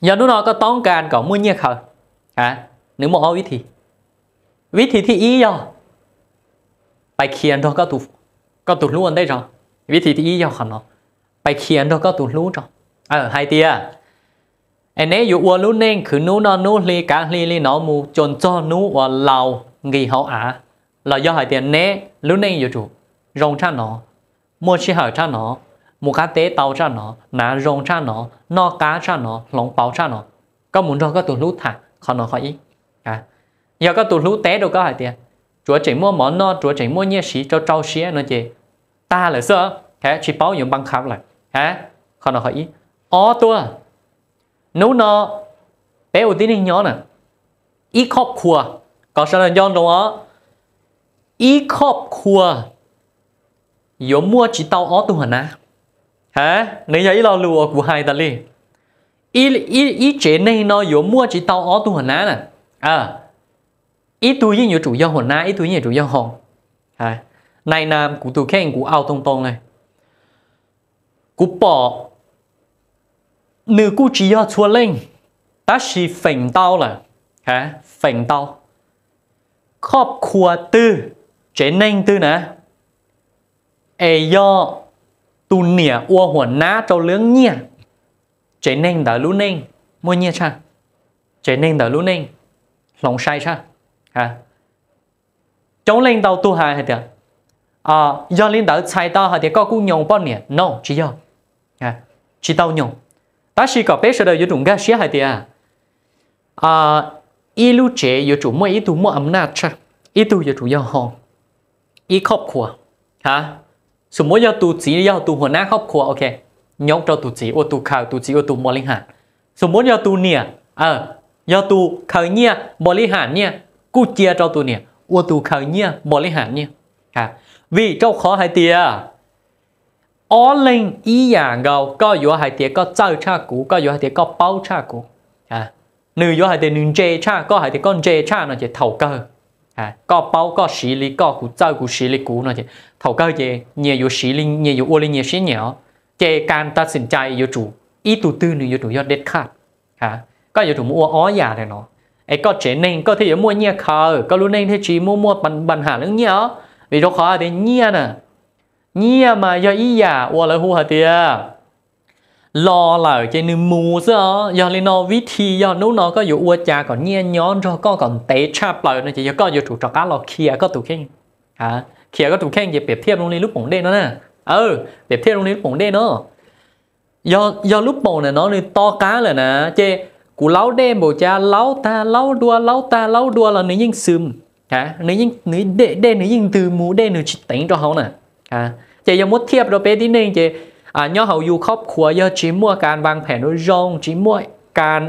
giờ nó nó có tốn càn có mua nhiệt khờ à nếu mà ít thì ít thì thì ý rồi bài khiển thôi có tụ có tụ luôn đây rồi ít thì thì ý rồi hẳn nó bài khiển thôi có tụ luôn rồi ờ hai tia anh ấy dụ luôn nên cứ nú nó nú li cả li li nó mu chôn cho nú và lầu nghỉ hậu à là do hai tiền né luôn nên dụ chủ rong cha nó mua chi hở cha nó một cá tế tàu cha nó ná rong cha nó no cá cha nó lòng bao cha nó có muốn cho các tụi lũ thả khó nó khó ý à giờ các tụi lũ té đâu có hỏi tiền chúa chỉ mua món no chúa chỉ mua nhẹ xí cho trâu xí nó chị ta là sợ thế chỉ bao nhiêu băng khám lại hả khó nó khó ý ó tua nấu no bé ủ tin nhỏ nè ít khóc khua có sao là yon đúng không ít khóc khua yếu mua chỉ tao ó tu hả na hả nãy giờ ít lo lùa của hai ta liền ít ít ít chế này nó yếu mua chỉ tao ó tu hồn ná nè à ít tu như chủ do hồn ná ít tu như chủ do hồn hả này nam của tu khen của ao tông tông này của bỏ nữ của chỉ do chua lên ta chỉ phỉnh tao là hả phỉnh tao khóc khua chế nên tư nè ai do tu nỉa ua huẩn ná trâu lưỡng nhia chế nên đã lũ nên mua nhia cha chế nên đã lũ nên lòng sai cha à chống lên đầu tu hà hả được à do lên đầu sai tao hả được có cũng nhung bao nè no chỉ do à chỉ tao nhung ta chỉ có biết rồi dùng cái xe hết được à à ít lúc chế yêu chủ mua ít tu mua ấm nát cha ít tu yêu chủ yêu hòn ít khóc khua à สมมติยาตูจียาตูหัวหน้าครอบครัวโอเคยกเราตูจีโอตูข่าวตูจีโอตูบริหารสมมติยาตูเนี่ยเออยาตูข่าวเนี่ยบริหารเนี่ยกู้เจียเราตูเนี่ยโอตูข่าวเนี่ยบริหารเนี่ยค่ะวีเจ้าขอให้เตียออลิงอีอย่างเราก็อยู่ให้เตียก็เจ้าชากูก็อยู่ให้เตียก็เป้าชากูอ่ะหนึ่งอยู่ให้เตียหนึ่งเจชาก็ให้เตียก้อนเจชาเนาะจะเท่ากันก็เป้าก็สีลิก็กูเจ้ากูสีลิกูนะั่ทัองก้าเกิเนี่ยอยู่สีลิเนี่ยอยู่อุลิเนี่ยสีเนี่ยเจการตัดสินใจอยู่จู่อีตุตื่นอยู่ถูกยอดเด็ดขาดฮะก็อยู่ถู่มัวอ้อยาเลยเนาะไอ้ก็เจเน่งก็ที่อยู่มัวเนี่ยเขาก็รู้เน่งที่ชีมัวมัวปัญปัญหาเรื่องเนี่ยวิธีเขาเดี๋เนี่ยน่ะเนี่ยมาย่ออีหยาอัวเลยหัวเตีย lo là ở trên nơi mù giờ giờ lên nó vít thi, do nấu nó có dụ ua cha còn nhẹ nhón rồi con còn tế chạp lại nó chỉ giờ có dụ chủ trọc cá lo kia có tủ khen à kia có tủ khen gì biệt thiếp luôn lên lúc bổng đen nó nè ờ, biệt thiếp luôn lên lúc bổng đen nó do do lúc bổng này nó lên to cá là nè chê cú láo đen bồ cha láo ta láo đua láo ta láo đua là nữ nhân sừng à nữ nhân nữ đệ đen nữ nhân từ mù đen nữ chỉ tính cho họ nè à chê do muốn thiếp rồi bé tí nên chê à nhớ hầu du khóc khua giờ chỉ mua การวางแผนด้วยรอง chỉ mua การ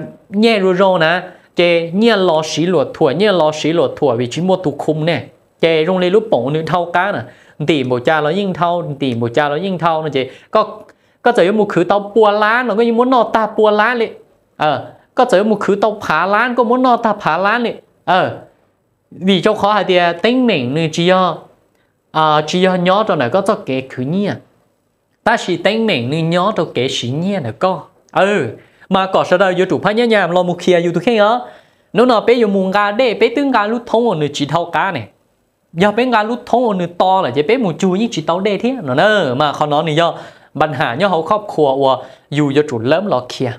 แย่รู้รองนะเจเนี่ยรอสีหลวดถั่วเนี่ยรอสีหลวดถั่ววิจิมัวตุคุมเนี่ยเจโรงเรียนรู้ป๋องนึงเท่ากันน่ะตีหมูจ้าเรายิ่งเท่าตีหมูจ้าเรายิ่งเท่านะเจก็ก็จะยมูคือเตาปัวล้านเราก็ยิ่งม้วนนอตาปัวล้านเลยเออก็จะยมูคือเตาผาล้านก็ม้วนนอตาผาล้านเลยเออดีเจ้าขอหาเดียติ้งหนึ่งนึงจียออ่าจียอย้อตอนไหนก็จะเก๋คือเนี่ย ta chỉ tên mình nên nhớ đâu kể sĩ nhé nè con ừ mà có sao đâu vô chủ phát nhé lo một kia youtube tụ khen á nó nó bé vô muốn gà để bé tương gà lút thông ở nơi chỉ thâu cá này giờ bé gà lút thông ở nơi to là chỉ bé một chú như chỉ tao đê thế nó nè mà khó nói này do bạn hà nhớ hậu khóc khùa ủa dù vô lớn lo kia